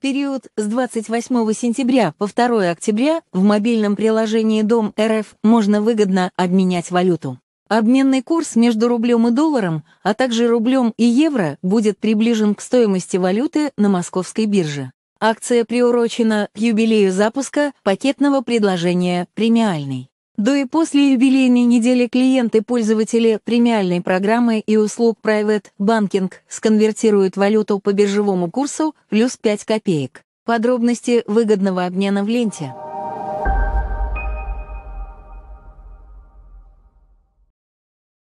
период с 28 сентября по 2 октября в мобильном приложении «Дом РФ» можно выгодно обменять валюту. Обменный курс между рублем и долларом, а также рублем и евро будет приближен к стоимости валюты на московской бирже. Акция приурочена к юбилею запуска пакетного предложения «Премиальный». До и после юбилейной недели клиенты пользователи премиальной программы и услуг Private Banking сконвертируют валюту по биржевому курсу плюс 5 копеек. Подробности выгодного обмена в ленте.